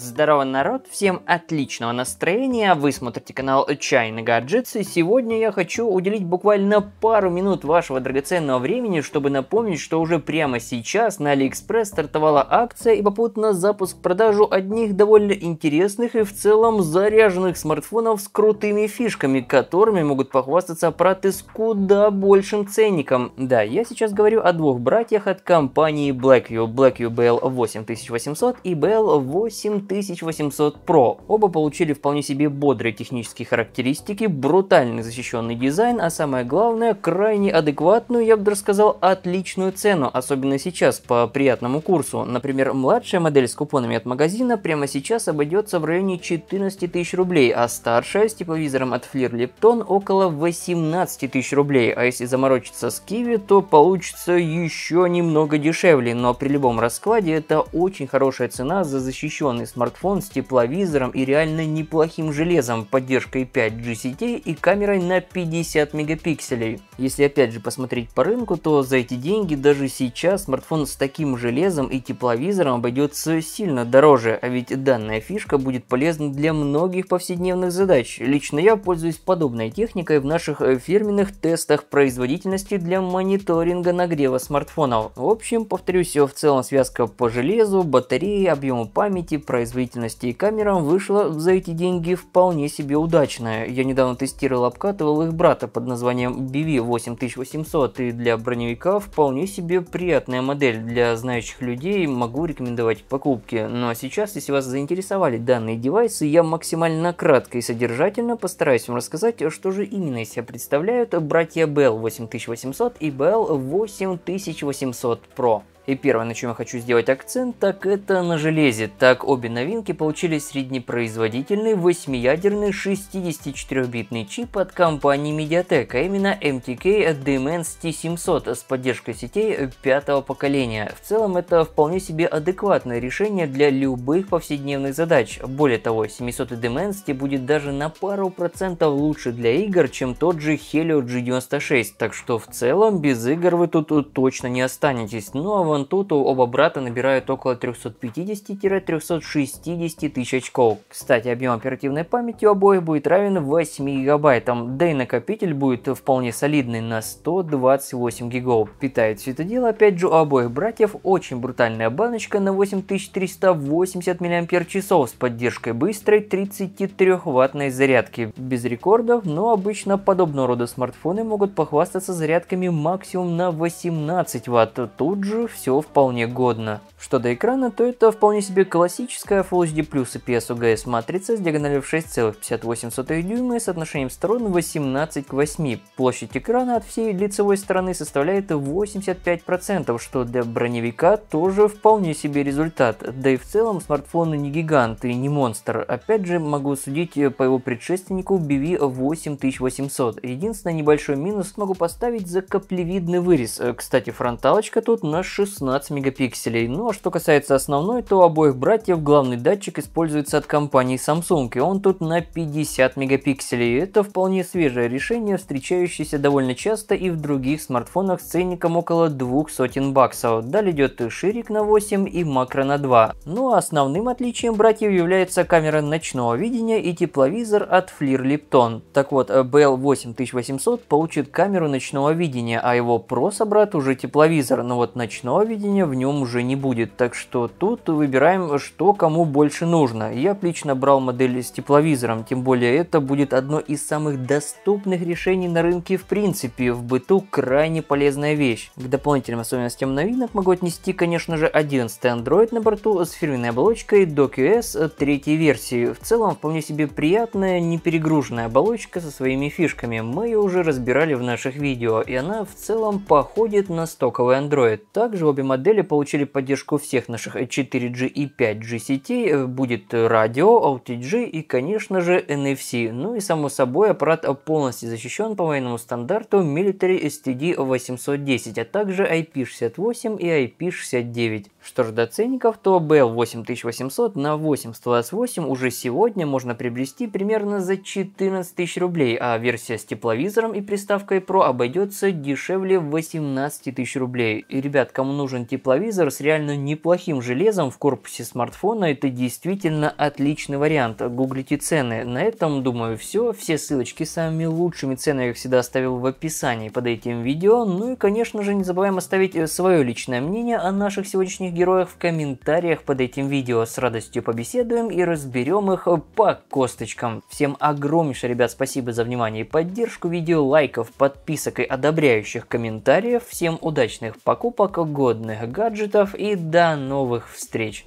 Здорово, народ! Всем отличного настроения! Вы смотрите канал Чайна и Сегодня я хочу уделить буквально пару минут вашего драгоценного времени, чтобы напомнить, что уже прямо сейчас на Алиэкспресс стартовала акция и попутно запуск-продажу одних довольно интересных и в целом заряженных смартфонов с крутыми фишками, которыми могут похвастаться аппараты с куда большим ценником. Да, я сейчас говорю о двух братьях от компании Blackview. Blackview BL8800 и BL8000. 7800 Pro. Оба получили вполне себе бодрые технические характеристики, брутальный защищенный дизайн, а самое главное, крайне адекватную, я бы даже сказал, отличную цену, особенно сейчас по приятному курсу. Например, младшая модель с купонами от магазина прямо сейчас обойдется в районе 14 тысяч рублей, а старшая с тепловизором от Flir Lipton около 18 тысяч рублей, а если заморочиться с Kiwi, то получится еще немного дешевле, но при любом раскладе это очень хорошая цена за защищенный Смартфон с тепловизором и реально неплохим железом, поддержкой 5G сетей и камерой на 50 мегапикселей. Если опять же посмотреть по рынку, то за эти деньги даже сейчас смартфон с таким железом и тепловизором обойдется сильно дороже, а ведь данная фишка будет полезна для многих повседневных задач. Лично я пользуюсь подобной техникой в наших э, фирменных тестах производительности для мониторинга нагрева смартфонов. В общем, повторюсь, в целом связка по железу, батареи, объему памяти, производительности и камерам вышла за эти деньги вполне себе удачная. Я недавно тестировал, обкатывал их брата под названием BV8800 и для броневика вполне себе приятная модель. Для знающих людей могу рекомендовать к покупке. Ну а сейчас, если вас заинтересовали данные девайсы, я максимально кратко и содержательно постараюсь вам рассказать, что же именно из себя представляют братья Bell 8800 и Bell 8800 Pro. И первое, на чем я хочу сделать акцент, так это на железе. Так обе новинки получили среднепроизводительный 8-ядерный 64-битный чип от компании MediaTek, а именно MTK Dimensity 700 с поддержкой сетей пятого поколения. В целом это вполне себе адекватное решение для любых повседневных задач. Более того, 700 Dimensity будет даже на пару процентов лучше для игр, чем тот же Helio G96, так что в целом без игр вы тут точно не останетесь. Ну а вон вон тут у оба брата набирают около 350-360 тысяч очков. Кстати, объем оперативной памяти у обоих будет равен 8 гигабайтам, да и накопитель будет вполне солидный на 128 гигов. Питает все это дело, опять же, у обоих братьев очень брутальная баночка на 8380 мАч с поддержкой быстрой 33-ваттной зарядки. Без рекордов, но обычно подобного рода смартфоны могут похвастаться зарядками максимум на 18 ватт. Тут же все все вполне годно. Что до экрана, то это вполне себе классическая Full HD Plus и PSUGS матрица с диагональю в 6,58 дюйма и соотношением сторон 18 к 8. Площадь экрана от всей лицевой стороны составляет 85%, что для броневика тоже вполне себе результат. Да и в целом смартфон не гигант и не монстр. Опять же, могу судить по его предшественнику BV 8800. Единственный небольшой минус могу поставить за каплевидный вырез. Кстати, фронталочка тут на 6 16 мегапикселей. Ну а что касается основной, то у обоих братьев главный датчик используется от компании Samsung, и он тут на 50 мегапикселей. Это вполне свежее решение, встречающееся довольно часто и в других смартфонах с ценником около двух сотен баксов. Далее идет ширик на 8 и макро на 2. Ну а основным отличием братьев является камера ночного видения и тепловизор от Flir Lipton. Так вот, BL8800 получит камеру ночного видения, а его Pro собрат уже тепловизор, но вот ночного одного видения в нем уже не будет, так что тут выбираем, что кому больше нужно. Я лично брал модель с тепловизором, тем более это будет одно из самых доступных решений на рынке в принципе, в быту крайне полезная вещь. К дополнительным особенностям новинок могу отнести, конечно же, 11 Android на борту с фирменной оболочкой DoQS третьей версии. В целом вполне себе приятная, не перегруженная оболочка со своими фишками, мы ее уже разбирали в наших видео, и она в целом походит на стоковый Android. Также обе модели получили поддержку всех наших 4G и 5G сетей. Э, будет радио, OTG и, конечно же, NFC. Ну и, само собой, аппарат полностью защищен по военному стандарту Military STD 810, а также IP68 и IP69. Что ж до ценников, то BL 8800 на 828 уже сегодня можно приобрести примерно за 14 тысяч рублей, а версия с тепловизором и приставкой Pro обойдется дешевле 18 тысяч рублей. И, ребят, кому нужен тепловизор с реально неплохим железом в корпусе смартфона, это действительно отличный вариант. Гуглите цены. На этом, думаю, все. Все ссылочки с самыми лучшими ценами, я всегда, оставил в описании под этим видео. Ну и, конечно же, не забываем оставить э, свое личное мнение о наших сегодняшних героях в комментариях под этим видео. С радостью побеседуем и разберем их по косточкам. Всем огромнейшее, ребят, спасибо за внимание и поддержку видео, лайков, подписок и одобряющих комментариев. Всем удачных покупок, годных гаджетов и до новых встреч!